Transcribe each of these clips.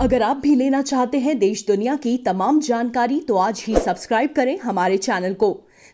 अगर आप भी लेना चाहते हैं देश दुनिया की तमाम जानकारी तो आज ही सब्सक्राइब करें हमारे चैनल को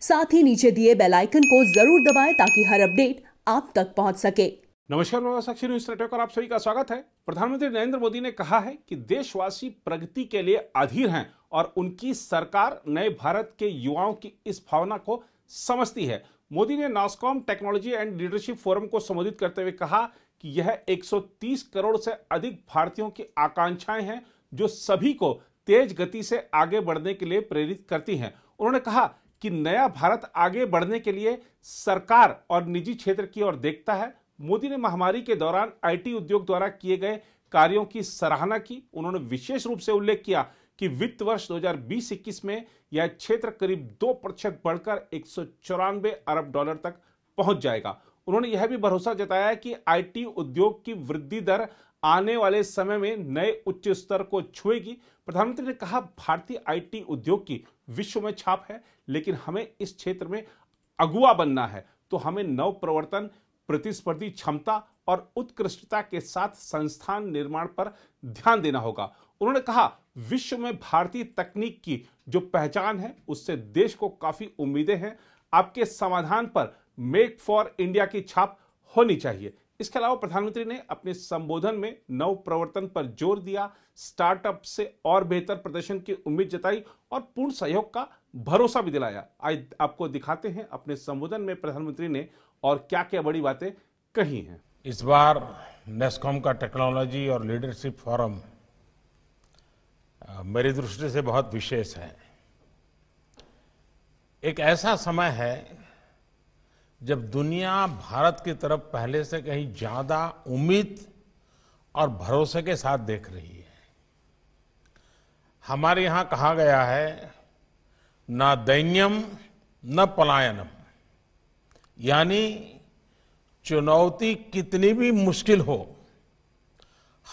साथ ही नीचे दिए बेल आइकन को जरूर दबाएं ताकि हर अपडेट आप तक पहुंच सके नमस्कार मैं न्यूज नेटवर्क और आप सभी का स्वागत है प्रधानमंत्री नरेंद्र मोदी ने कहा है कि देशवासी प्रगति के लिए अधीर हैं और उनकी सरकार नए भारत के युवाओं की इस भावना को समझती है मोदी ने NASSCOM technology and leadership forum को संबोधित करते हुए कहा कि यह 130 करोड़ से अधिक भारतीयों की आकांक्षाएं हैं जो सभी को तेज गति से आगे बढ़ने के लिए प्रेरित करती हैं उन्होंने कहा कि नया भारत आगे बढ़ने के लिए सरकार और निजी क्षेत्र की ओर देखता है मोदी ने महामारी के दौरान आईटी उद्योग द्वारा किए गए कार्यों की सराहना की उन्होंने विशेष रूप से उल्लेख किया कि वित्त वर्ष 2021 में यह क्षेत्र करीब दो प्रतिशत बढ़कर एक अरब डॉलर तक पहुंच जाएगा उन्होंने यह भी भरोसा जताया कि आईटी उद्योग की वृद्धि दर आने वाले समय में नए उच्च स्तर को छुएगी प्रधानमंत्री ने कहा भारतीय आईटी उद्योग की विश्व में छाप है लेकिन हमें इस क्षेत्र में अगुआ बनना है तो हमें नव प्रवर्तन प्रतिस्पर्धी क्षमता और उत्कृष्टता के साथ संस्थान निर्माण पर ध्यान देना होगा उन्होंने कहा विश्व में भारतीय तकनीक की जो पहचान है उससे देश को काफी उम्मीदें हैं आपके समाधान पर मेक फॉर इंडिया की छाप होनी चाहिए इसके अलावा प्रधानमंत्री ने अपने संबोधन में नव प्रवर्तन पर जोर दिया स्टार्टअप से और बेहतर प्रदर्शन की उम्मीद जताई और पूर्ण सहयोग का भरोसा भी दिलाया आज आपको दिखाते हैं अपने संबोधन में प्रधानमंत्री ने और क्या क्या बड़ी बातें कही हैं इस बार नेस्कॉम का टेक्नोलॉजी और लीडरशिप फोरम मेरी दृष्टि से बहुत विशेष है एक ऐसा समय है जब दुनिया भारत की तरफ पहले से कहीं ज्यादा उम्मीद और भरोसे के साथ देख रही है हमारे यहां कहा गया है ना दैन्यम न पलायनम यानी चुनौती कितनी भी मुश्किल हो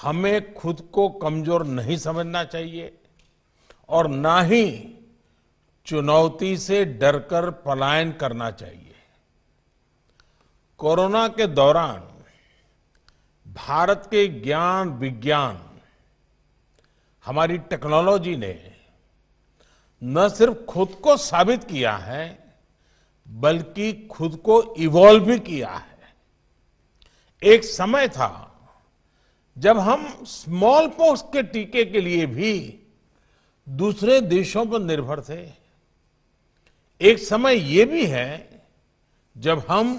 हमें खुद को कमजोर नहीं समझना चाहिए और ना ही चुनौती से डरकर पलायन करना चाहिए कोरोना के दौरान भारत के ज्ञान विज्ञान हमारी टेक्नोलॉजी ने न सिर्फ खुद को साबित किया है बल्कि खुद को इवॉल्व भी किया है एक समय था जब हम स्मॉल पॉक्स के टीके के लिए भी दूसरे देशों पर निर्भर थे एक समय यह भी है जब हम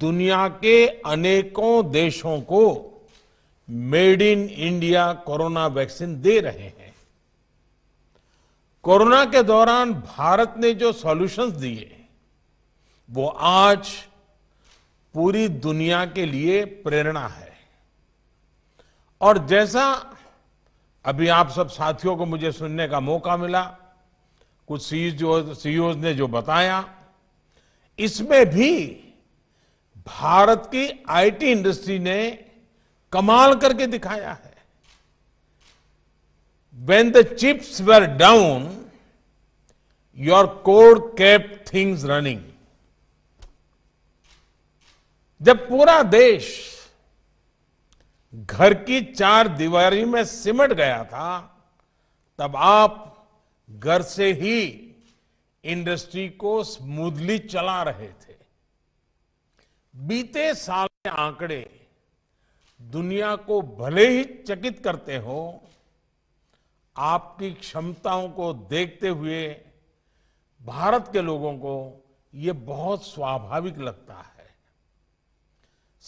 दुनिया के अनेकों देशों को made in India corona vaccine दे रहे हैं कोरोना के दौरान भारत ने जो सॉल्यूशंस दिए वो आज पूरी दुनिया के लिए प्रेरणा है और जैसा अभी आप सब साथियों को मुझे सुनने का मौका मिला कुछ सीईओ e e ने जो बताया इसमें भी भारत की आईटी इंडस्ट्री ने कमाल करके दिखाया है when the chips were down your code kept things running जब पूरा देश घर की चार दीवारी में सिमट गया था तब आप घर से ही इंडस्ट्री को स्मूथली चला रहे थे बीते साल के आंकड़े दुनिया को भले ही चकित करते हो आपकी क्षमताओं को देखते हुए भारत के लोगों को ये बहुत स्वाभाविक लगता है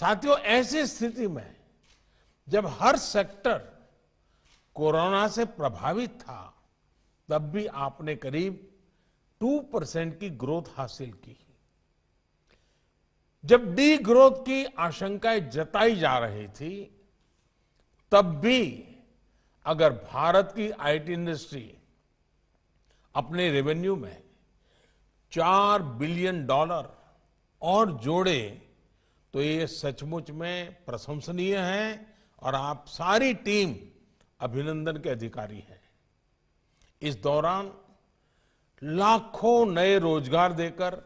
साथियों ऐसी स्थिति में जब हर सेक्टर कोरोना से प्रभावित था तब भी आपने करीब 2 परसेंट की ग्रोथ हासिल की जब डी ग्रोथ की आशंकाएं जताई जा रही थी तब भी अगर भारत की आईटी इंडस्ट्री अपने रेवेन्यू में चार बिलियन डॉलर और जोड़े तो ये सचमुच में प्रशंसनीय है और आप सारी टीम अभिनंदन के अधिकारी हैं इस दौरान लाखों नए रोजगार देकर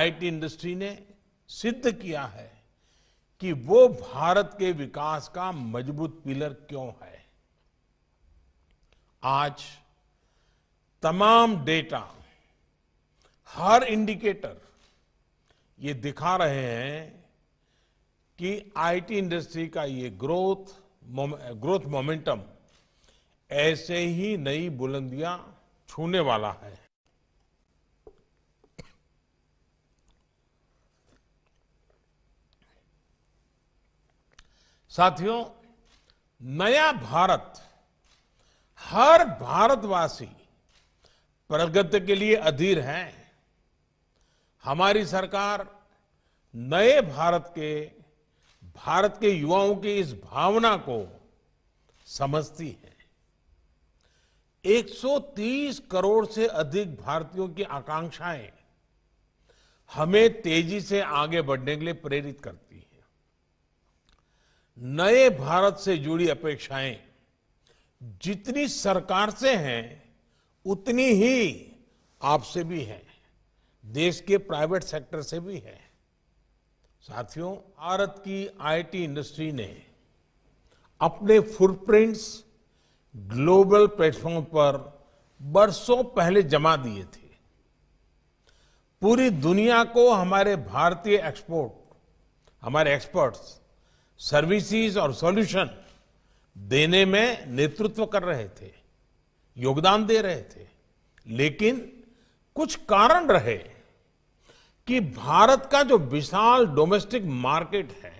आईटी इंडस्ट्री ने सिद्ध किया है कि वो भारत के विकास का मजबूत पिलर क्यों है आज तमाम डेटा हर इंडिकेटर ये दिखा रहे हैं कि आईटी इंडस्ट्री का ये ग्रोथ ग्रोथ मोमेंटम ऐसे ही नई बुलंदियां छूने वाला है साथियों नया भारत हर भारतवासी प्रगति के लिए अधीर है हमारी सरकार नए भारत के भारत के युवाओं की इस भावना को समझती है 130 करोड़ से अधिक भारतीयों की आकांक्षाएं हमें तेजी से आगे बढ़ने के लिए प्रेरित करती नए भारत से जुड़ी अपेक्षाएं जितनी सरकार से हैं उतनी ही आपसे भी हैं देश के प्राइवेट सेक्टर से भी है साथियों भारत की आईटी इंडस्ट्री ने अपने फुटप्रिंट्स ग्लोबल प्लेटफॉर्म पर बरसों पहले जमा दिए थे पूरी दुनिया को हमारे भारतीय एक्सपोर्ट हमारे एक्सपर्ट्स सर्विसेज और सॉल्यूशन देने में नेतृत्व कर रहे थे योगदान दे रहे थे लेकिन कुछ कारण रहे कि भारत का जो विशाल डोमेस्टिक मार्केट है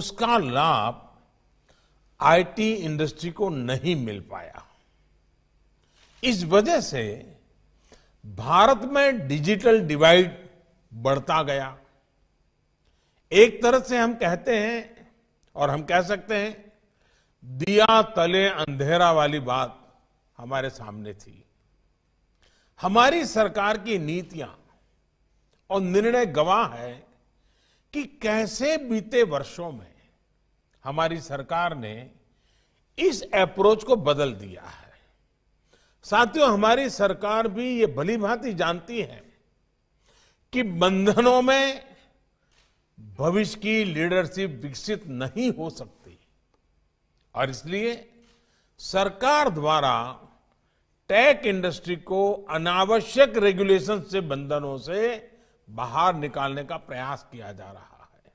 उसका लाभ आईटी इंडस्ट्री को नहीं मिल पाया इस वजह से भारत में डिजिटल डिवाइड बढ़ता गया एक तरह से हम कहते हैं और हम कह सकते हैं दिया तले अंधेरा वाली बात हमारे सामने थी हमारी सरकार की नीतियां और निर्णय गवाह है कि कैसे बीते वर्षों में हमारी सरकार ने इस अप्रोच को बदल दिया है साथियों हमारी सरकार भी ये भली भांति जानती है कि बंधनों में भविष्य की लीडरशिप विकसित नहीं हो सकती और इसलिए सरकार द्वारा टेक इंडस्ट्री को अनावश्यक रेगुलेशन से बंधनों से बाहर निकालने का प्रयास किया जा रहा है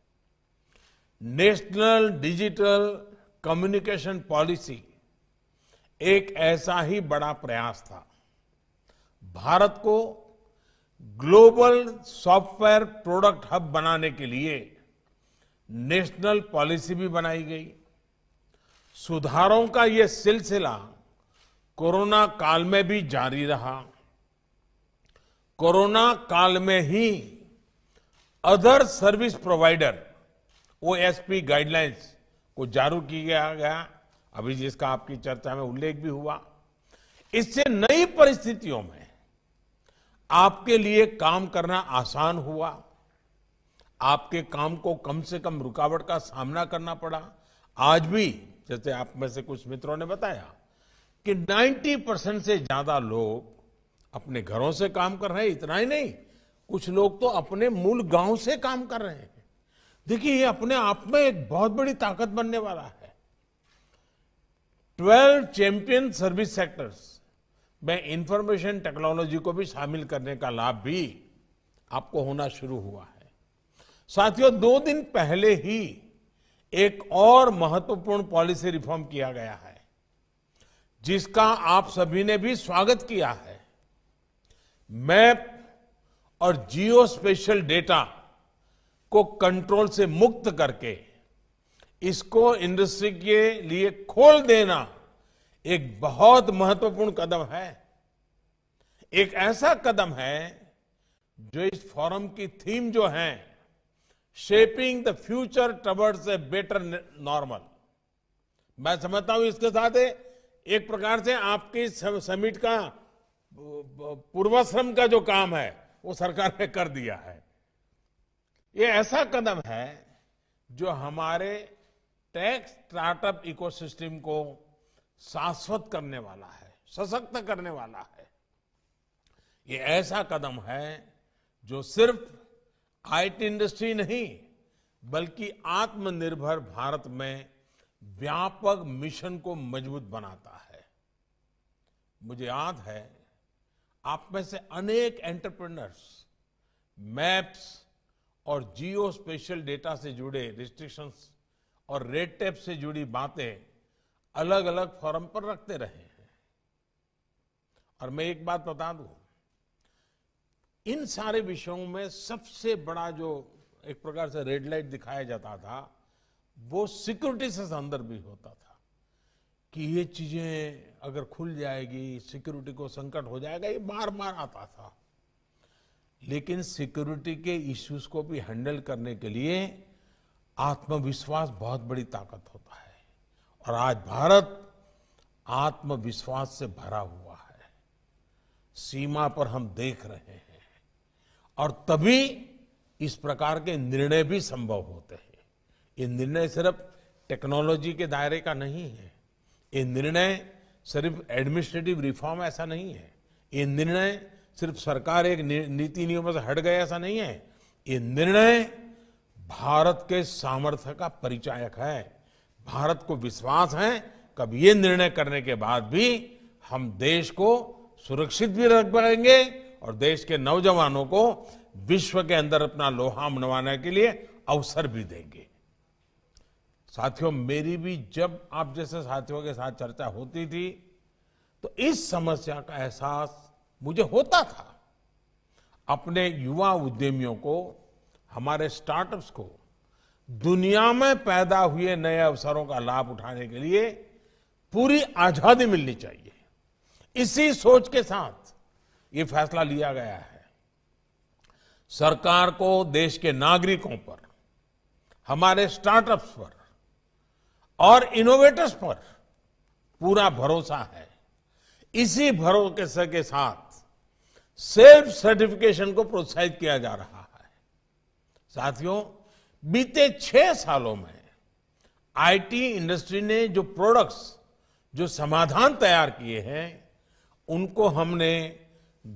नेशनल डिजिटल कम्युनिकेशन पॉलिसी एक ऐसा ही बड़ा प्रयास था भारत को ग्लोबल सॉफ्टवेयर प्रोडक्ट हब बनाने के लिए नेशनल पॉलिसी भी बनाई गई सुधारों का यह सिलसिला कोरोना काल में भी जारी रहा कोरोना काल में ही other service provider OSP guidelines को जारू किया गया अभी जिसका आपकी चर्चा में उल्लेख भी हुआ इससे नई परिस्थितियों में आपके लिए काम करना आसान हुआ आपके काम को कम से कम रुकावट का सामना करना पड़ा आज भी जैसे आप में से कुछ मित्रों ने बताया कि 90 परसेंट से ज्यादा लोग अपने घरों से काम कर रहे हैं इतना ही नहीं कुछ लोग तो अपने मूल गांव से काम कर रहे हैं देखिए ये अपने आप में एक बहुत बड़ी ताकत बनने वाला है ट्वेल्व चैंपियन सर्विस सेक्टर्स में इंफॉर्मेशन टेक्नोलॉजी को भी शामिल करने का लाभ भी आपको होना शुरू हुआ है साथियों दो दिन पहले ही एक और महत्वपूर्ण पॉलिसी रिफॉर्म किया गया है जिसका आप सभी ने भी स्वागत किया है मैप और जियो स्पेशल डेटा को कंट्रोल से मुक्त करके इसको इंडस्ट्री के लिए खोल देना एक बहुत महत्वपूर्ण कदम है एक ऐसा कदम है जो इस फोरम की थीम जो है shaping the future towards a better normal मैं समझता हूं इसके साथ एक प्रकार से आपकी समिट का पूर्वाश्रम का जो काम है वो सरकार ने कर दिया है ये ऐसा कदम है जो हमारे टैक्स स्टार्टअप इकोसिस्टम को शाश्वत करने वाला है सशक्त करने वाला है ये ऐसा कदम है जो सिर्फ आईटी इंडस्ट्री नहीं बल्कि आत्मनिर्भर भारत में व्यापक मिशन को मजबूत बनाता है मुझे याद है आप में से अनेक एंटरप्रेनर्स मैप्स और जियो स्पेशल डेटा से जुड़े रिस्ट्रिक्शंस और रेड टेप से जुड़ी बातें अलग अलग फॉरम पर रखते रहे हैं और मैं एक बात बता दूं इन सारे विषयों में सबसे बड़ा जो एक प्रकार से रेड लाइट दिखाया जाता था वो सिक्योरिटी से संदर्भ भी होता था कि ये चीजें अगर खुल जाएगी सिक्योरिटी को संकट हो जाएगा ये बार बार आता था लेकिन सिक्योरिटी के इश्यूज को भी हैंडल करने के लिए आत्मविश्वास बहुत बड़ी ताकत होता है और आज भारत आत्मविश्वास से भरा हुआ है सीमा पर हम देख रहे हैं और तभी इस प्रकार के निर्णय भी संभव होते हैं ये निर्णय सिर्फ टेक्नोलॉजी के दायरे का नहीं है ये निर्णय सिर्फ एडमिनिस्ट्रेटिव रिफॉर्म ऐसा नहीं है ये निर्णय सिर्फ सरकार एक नीति नियमों से हट गए ऐसा नहीं है ये निर्णय भारत के सामर्थ्य का परिचायक है भारत को विश्वास है कब ये निर्णय करने के बाद भी हम देश को सुरक्षित भी रख पाएंगे और देश के नौजवानों को विश्व के अंदर अपना लोहा मनवाने के लिए अवसर भी देंगे साथियों मेरी भी जब आप जैसे साथियों के साथ चर्चा होती थी तो इस समस्या का एहसास मुझे होता था अपने युवा उद्यमियों को हमारे स्टार्टअप्स को दुनिया में पैदा हुए नए अवसरों का लाभ उठाने के लिए पूरी आजादी मिलनी चाहिए इसी सोच के साथ ये फैसला लिया गया है सरकार को देश के नागरिकों पर हमारे स्टार्टअप्स पर और इनोवेटर्स पर पूरा भरोसा है इसी भरोसे के साथ सेल्फ सर्टिफिकेशन को प्रोत्साहित किया जा रहा है साथियों बीते छह सालों में आईटी इंडस्ट्री ने जो प्रोडक्ट्स जो समाधान तैयार किए हैं उनको हमने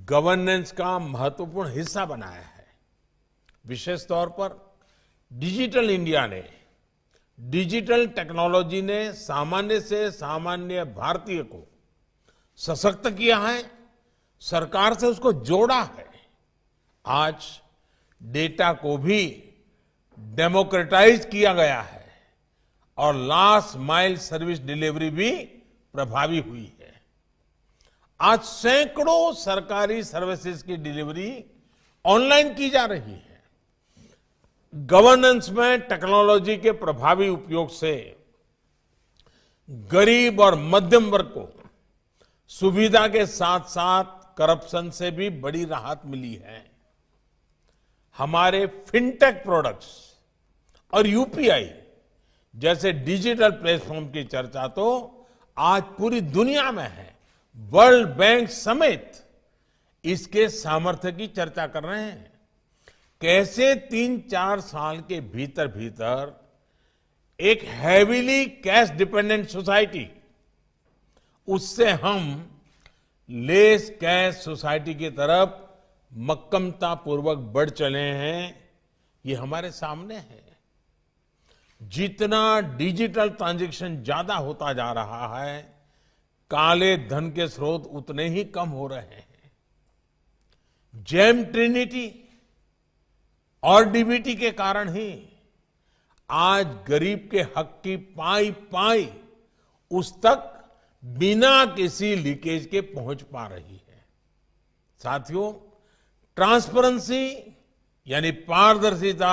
गवर्नेंस का महत्वपूर्ण हिस्सा बनाया है विशेष तौर पर डिजिटल इंडिया ने डिजिटल टेक्नोलॉजी ने सामान्य से सामान्य भारतीय को सशक्त किया है सरकार से उसको जोड़ा है आज डेटा को भी डेमोक्रेटाइज किया गया है और लास्ट माइल सर्विस डिलीवरी भी प्रभावी हुई है आज सैकड़ों सरकारी सर्विसेज की डिलीवरी ऑनलाइन की जा रही है गवर्नेंस में टेक्नोलॉजी के प्रभावी उपयोग से गरीब और मध्यम वर्ग को सुविधा के साथ साथ करप्शन से भी बड़ी राहत मिली है हमारे फिनटेक प्रोडक्ट्स और यूपीआई जैसे डिजिटल प्लेटफॉर्म की चर्चा तो आज पूरी दुनिया में है वर्ल्ड बैंक समेत इसके सामर्थ्य की चर्चा कर रहे हैं कैसे तीन चार साल के भीतर भीतर एक हैविली कैश डिपेंडेंट सोसाइटी उससे हम लेस कैश सोसाइटी की तरफ मक्कमता पूर्वक बढ़ चले हैं ये हमारे सामने है जितना डिजिटल ट्रांजेक्शन ज्यादा होता जा रहा है काले धन के स्रोत उतने ही कम हो रहे हैं जेम ट्रिनिटी और डीबीटी के कारण ही आज गरीब के हक की पाई पाई उस तक बिना किसी लीकेज के पहुंच पा रही है साथियों ट्रांसपेरेंसी यानी पारदर्शिता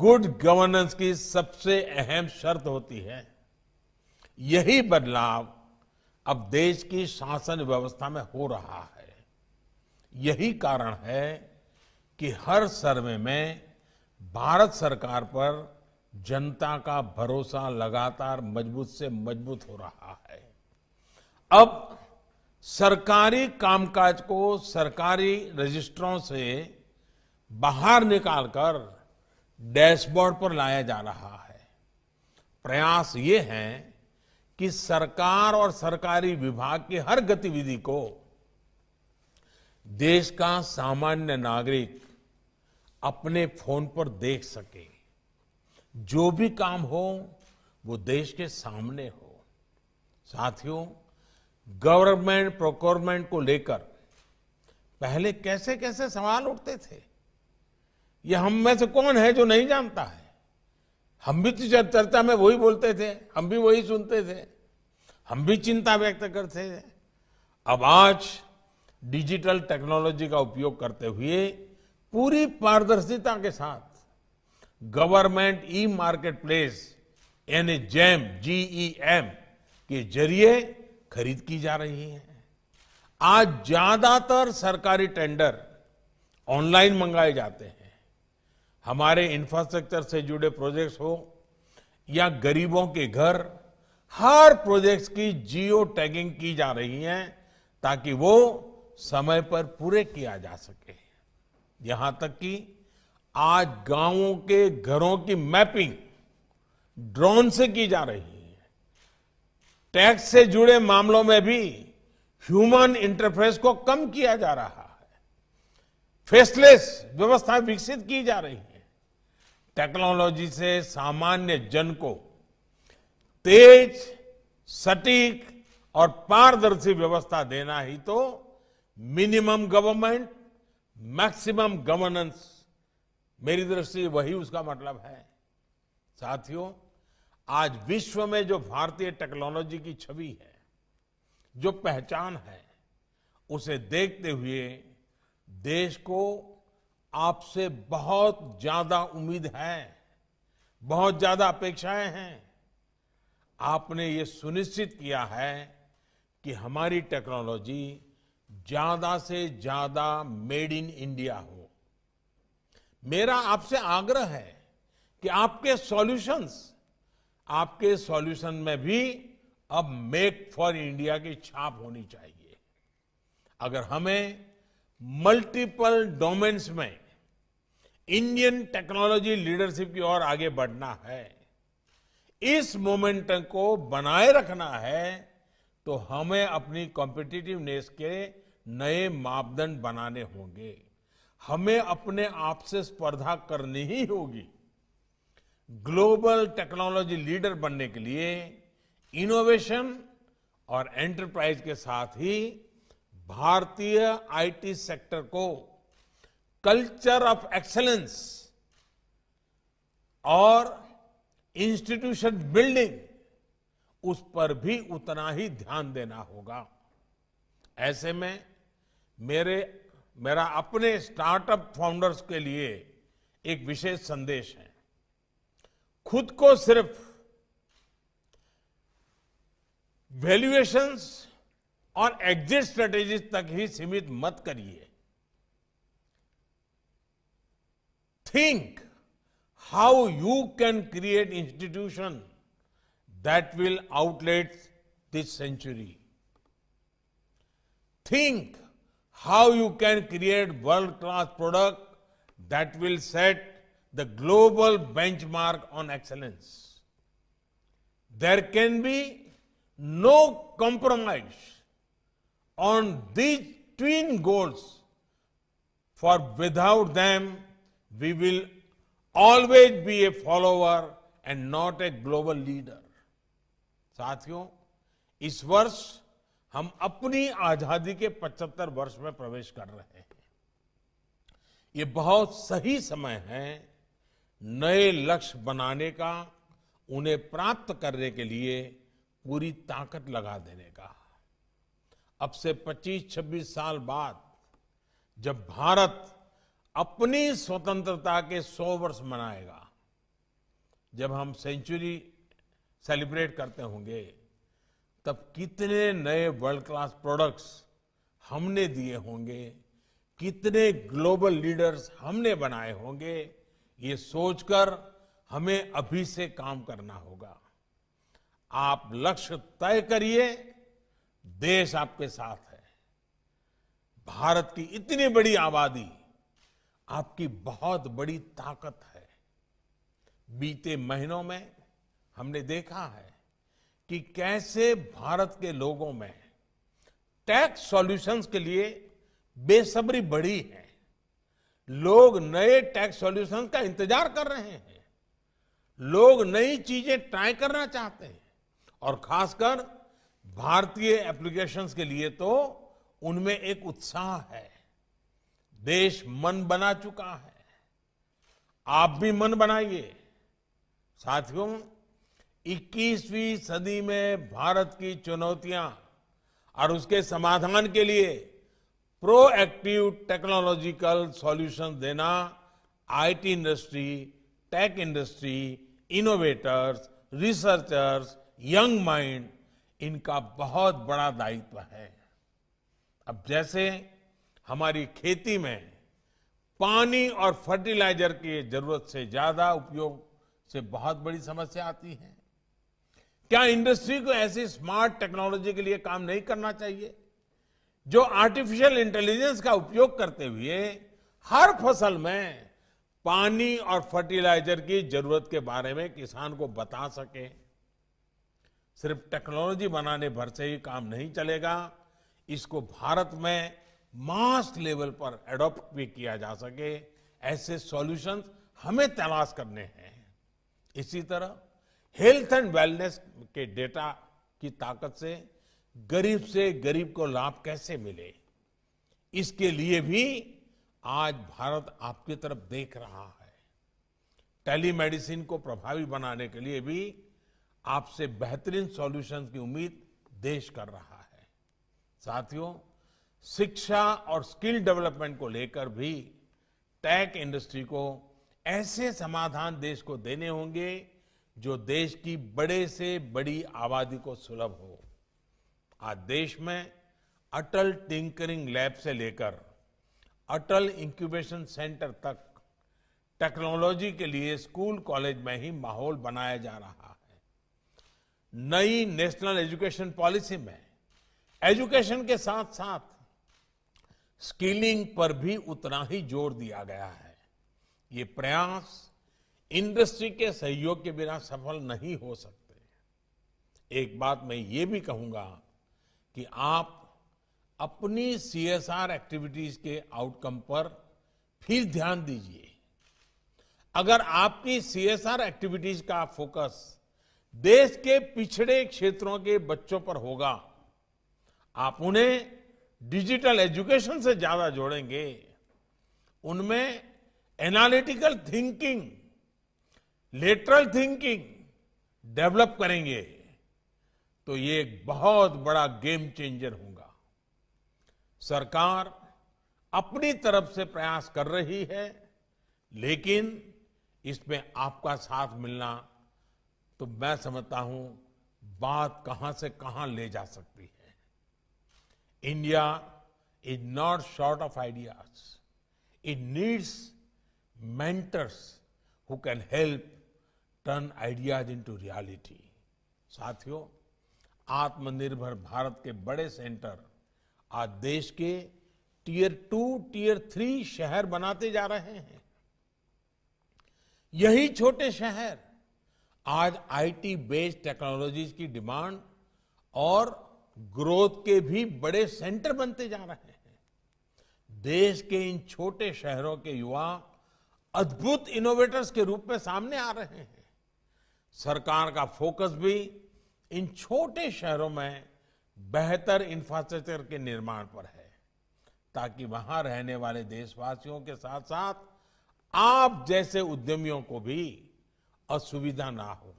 गुड गवर्नेंस की सबसे अहम शर्त होती है यही बदलाव अब देश की शासन व्यवस्था में हो रहा है यही कारण है कि हर सर्वे में भारत सरकार पर जनता का भरोसा लगातार मजबूत से मजबूत हो रहा है अब सरकारी कामकाज को सरकारी रजिस्टरों से बाहर निकालकर डैशबोर्ड पर लाया जा रहा है प्रयास ये है कि सरकार और सरकारी विभाग की हर गतिविधि को देश का सामान्य नागरिक अपने फोन पर देख सके जो भी काम हो वो देश के सामने हो साथियों गवर्नमेंट प्रोक्योरमेंट को लेकर पहले कैसे कैसे सवाल उठते थे ये हम में से कौन है जो नहीं जानता है हम भी तो चर्चा में वही बोलते थे हम भी वही सुनते थे हम भी चिंता व्यक्त करते थे अब आज डिजिटल टेक्नोलॉजी का उपयोग करते हुए पूरी पारदर्शिता के साथ गवर्नमेंट ई मार्केट प्लेस यानी जेम जीई एम के जरिए खरीद की जा रही है आज ज्यादातर सरकारी टेंडर ऑनलाइन मंगाए जाते हैं हमारे इंफ्रास्ट्रक्चर से जुड़े प्रोजेक्ट्स हो या गरीबों के घर हर प्रोजेक्ट्स की जियो टैगिंग की जा रही है ताकि वो समय पर पूरे किया जा सके यहां तक कि आज गांवों के घरों की मैपिंग ड्रोन से की जा रही है टैक्स से जुड़े मामलों में भी ह्यूमन इंटरफेस को कम किया जा रहा है फेसलेस व्यवस्था विकसित की जा रही है टेक्नोलॉजी से सामान्य जन को तेज सटीक और पारदर्शी व्यवस्था देना ही तो मिनिमम गवर्नमेंट मैक्सिमम गवर्नेंस मेरी दृष्टि वही उसका मतलब है साथियों आज विश्व में जो भारतीय टेक्नोलॉजी की छवि है जो पहचान है उसे देखते हुए देश को आपसे बहुत ज्यादा उम्मीद है बहुत ज्यादा अपेक्षाएं हैं आपने ये सुनिश्चित किया है कि हमारी टेक्नोलॉजी ज्यादा से ज्यादा मेड इन इंडिया हो मेरा आपसे आग्रह है कि आपके सॉल्यूशंस आपके सॉल्यूशन में भी अब मेक फॉर इंडिया की छाप होनी चाहिए अगर हमें मल्टीपल डोमेन्स में इंडियन टेक्नोलॉजी लीडरशिप की ओर आगे बढ़ना है इस मोमेंटम को बनाए रखना है तो हमें अपनी कॉम्पिटिटिवनेस के नए मापदंड बनाने होंगे हमें अपने आप से स्पर्धा करनी ही होगी ग्लोबल टेक्नोलॉजी लीडर बनने के लिए इनोवेशन और एंटरप्राइज के साथ ही भारतीय आईटी सेक्टर को कल्चर ऑफ एक्सलेंस और इंस्टीट्यूशन बिल्डिंग उस पर भी उतना ही ध्यान देना होगा ऐसे में मेरे मेरा अपने स्टार्टअप फाउंडर्स के लिए एक विशेष संदेश है खुद को सिर्फ वैल्यूएशंस और एग्जिट स्ट्रेटेजी तक ही सीमित मत करिए Think how you can create institution that will outlet this century. Think how you can create world-class product that will set the global benchmark on excellence. There can be no compromise on these twin goals for without them We will always be a follower and not a global leader. साथियों इस वर्ष हम अपनी आजादी के 75 वर्ष में प्रवेश कर रहे हैं ये बहुत सही समय है नए लक्ष्य बनाने का उन्हें प्राप्त करने के लिए पूरी ताकत लगा देने का अब से 25-26 साल बाद जब भारत अपनी स्वतंत्रता के 100 वर्ष मनाएगा जब हम सेंचुरी सेलिब्रेट करते होंगे तब कितने नए वर्ल्ड क्लास प्रोडक्ट्स हमने दिए होंगे कितने ग्लोबल लीडर्स हमने बनाए होंगे ये सोचकर हमें अभी से काम करना होगा आप लक्ष्य तय करिए देश आपके साथ है भारत की इतनी बड़ी आबादी आपकी बहुत बड़ी ताकत है बीते महीनों में हमने देखा है कि कैसे भारत के लोगों में टैक्स सॉल्यूशंस के लिए बेसब्री बढ़ी है लोग नए टैक्स सॉल्यूशंस का इंतजार कर रहे हैं लोग नई चीजें ट्राई करना चाहते हैं और खासकर भारतीय एप्लीकेशंस के लिए तो उनमें एक उत्साह है देश मन बना चुका है आप भी मन बनाइए साथियों 21वीं सदी में भारत की चुनौतियां और उसके समाधान के लिए प्रोएक्टिव टेक्नोलॉजिकल सॉल्यूशन देना IT industry tech industry innovators researchers young mind इनका बहुत बड़ा दायित्व है अब जैसे हमारी खेती में पानी और फर्टिलाइजर की जरूरत से ज्यादा उपयोग से बहुत बड़ी समस्या आती है क्या इंडस्ट्री को ऐसी स्मार्ट टेक्नोलॉजी के लिए काम नहीं करना चाहिए जो आर्टिफिशियल इंटेलिजेंस का उपयोग करते हुए हर फसल में पानी और फर्टिलाइजर की जरूरत के बारे में किसान को बता सके सिर्फ टेक्नोलॉजी बनाने भर से ही काम नहीं चलेगा इसको भारत में मास लेवल पर एडॉप्ट भी किया जा सके ऐसे सॉल्यूशंस हमें तलाश करने हैं इसी तरह हेल्थ एंड वेलनेस के डेटा की ताकत से गरीब से गरीब को लाभ कैसे मिले इसके लिए भी आज भारत आपकी तरफ देख रहा है टेलीमेडिसिन को प्रभावी बनाने के लिए भी आपसे बेहतरीन सॉल्यूशंस की उम्मीद देश कर रहा है साथियों शिक्षा और स्किल डेवलपमेंट को लेकर भी टैक इंडस्ट्री को ऐसे समाधान देश को देने होंगे जो देश की बड़े से बड़ी आबादी को सुलभ हो आज देश में अटल टिंकरिंग लैब से लेकर अटल इंक्यूबेशन सेंटर तक टेक्नोलॉजी के लिए स्कूल कॉलेज में ही माहौल बनाया जा रहा है नई नेशनल एजुकेशन पॉलिसी में एजुकेशन के साथ साथ स्किलिंग पर भी उतना ही जोर दिया गया है ये प्रयास इंडस्ट्री के सहयोग के बिना सफल नहीं हो सकते एक बात मैं ये भी कहूंगा कि आप अपनी सीएसआर एक्टिविटीज के आउटकम पर फिर ध्यान दीजिए अगर आपकी सीएसआर एक्टिविटीज का फोकस देश के पिछड़े क्षेत्रों के बच्चों पर होगा आप उन्हें डिजिटल एजुकेशन से ज्यादा जोड़ेंगे उनमें analytical thinking lateral thinking develop करेंगे तो ये एक बहुत बड़ा गेम चेंजर होगा सरकार अपनी तरफ से प्रयास कर रही है लेकिन इसमें आपका साथ मिलना तो मैं समझता हूं बात कहां से कहां ले जा सकती है India is not short of ideas. It needs mentors who can help turn ideas into reality. साथियों आत्मनिर्भर भारत के बड़े सेंटर आज देश के टीयर टू टीयर थ्री शहर बनाते जा रहे हैं यही छोटे शहर आज आईटी बेस्ड टेक्नोलॉजीज की डिमांड और ग्रोथ के भी बड़े सेंटर बनते जा रहे हैं देश के इन छोटे शहरों के युवा अद्भुत इनोवेटर्स के रूप में सामने आ रहे हैं सरकार का फोकस भी इन छोटे शहरों में बेहतर इंफ्रास्ट्रक्चर के निर्माण पर है ताकि वहां रहने वाले देशवासियों के साथ साथ आप जैसे उद्यमियों को भी असुविधा ना हो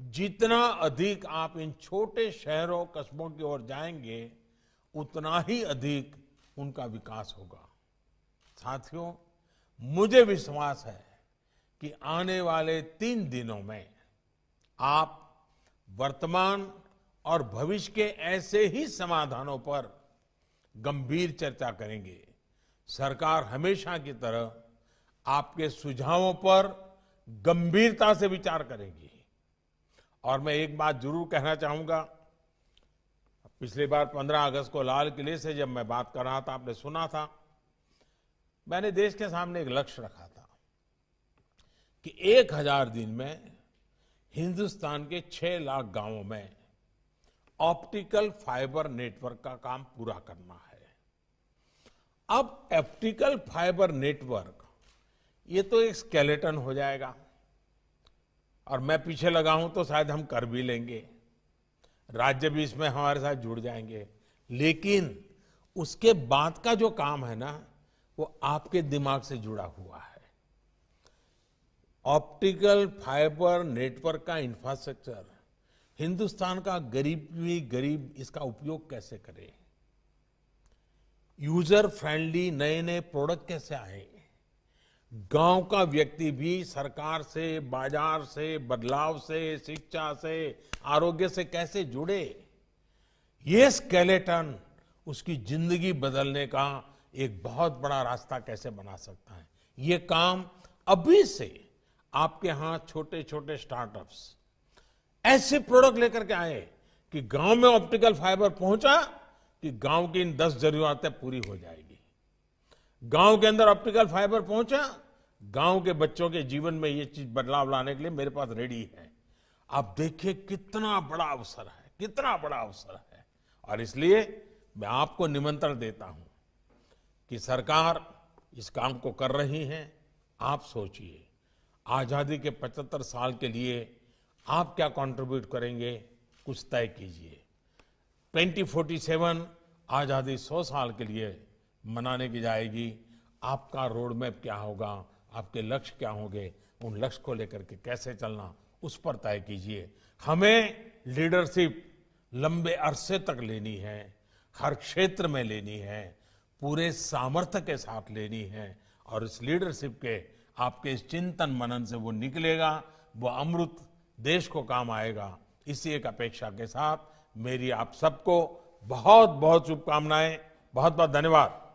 जितना अधिक आप इन छोटे शहरों कस्बों की ओर जाएंगे उतना ही अधिक उनका विकास होगा साथियों मुझे विश्वास है कि आने वाले तीन दिनों में आप वर्तमान और भविष्य के ऐसे ही समाधानों पर गंभीर चर्चा करेंगे सरकार हमेशा की तरह आपके सुझावों पर गंभीरता से विचार करेगी और मैं एक बात जरूर कहना चाहूंगा पिछली बार 15 अगस्त को लाल किले से जब मैं बात कर रहा था आपने सुना था मैंने देश के सामने एक लक्ष्य रखा था कि एक हजार दिन में हिंदुस्तान के छह लाख गांवों में ऑप्टिकल फाइबर नेटवर्क का काम पूरा करना है अब ऑप्टिकल फाइबर नेटवर्क ये तो एक स्केलेटन हो जाएगा और मैं पीछे लगा हूं तो शायद हम कर भी लेंगे राज्य भी इसमें हमारे साथ जुड़ जाएंगे लेकिन उसके बाद का जो काम है ना वो आपके दिमाग से जुड़ा हुआ है ऑप्टिकल फाइबर नेटवर्क का इंफ्रास्ट्रक्चर हिंदुस्तान का गरीब भी गरीब इसका उपयोग कैसे करे यूजर फ्रेंडली नए नए प्रोडक्ट कैसे आए गांव का व्यक्ति भी सरकार से बाजार से बदलाव से शिक्षा से आरोग्य से कैसे जुड़े ये स्केलेटन उसकी जिंदगी बदलने का एक बहुत बड़ा रास्ता कैसे बना सकता है ये काम अभी से आपके यहां छोटे छोटे स्टार्टअप्स ऐसे प्रोडक्ट लेकर के आए कि गांव में ऑप्टिकल फाइबर पहुंचा कि गांव की इन दस जरूरतें पूरी हो जाएगी गांव के अंदर ऑप्टिकल फाइबर पहुंचा गांव के बच्चों के जीवन में ये चीज बदलाव लाने के लिए मेरे पास रेडी है आप देखिए कितना बड़ा अवसर है कितना बड़ा अवसर है और इसलिए मैं आपको निमंत्रण देता हूं कि सरकार इस काम को कर रही है आप सोचिए आज़ादी के 75 साल के लिए आप क्या कंट्रीब्यूट करेंगे कुछ तय कीजिए 2047 आज़ादी 100 साल के लिए मनाने की जाएगी आपका रोड मैप क्या होगा आपके लक्ष्य क्या होंगे उन लक्ष्य को लेकर के कैसे चलना उस पर तय कीजिए हमें लीडरशिप लंबे अरसे तक लेनी है हर क्षेत्र में लेनी है पूरे सामर्थ्य के साथ लेनी है और इस लीडरशिप के आपके इस चिंतन मनन से वो निकलेगा वो अमृत देश को काम आएगा इसी एक अपेक्षा के साथ मेरी आप सबको बहुत बहुत शुभकामनाएं बहुत बहुत धन्यवाद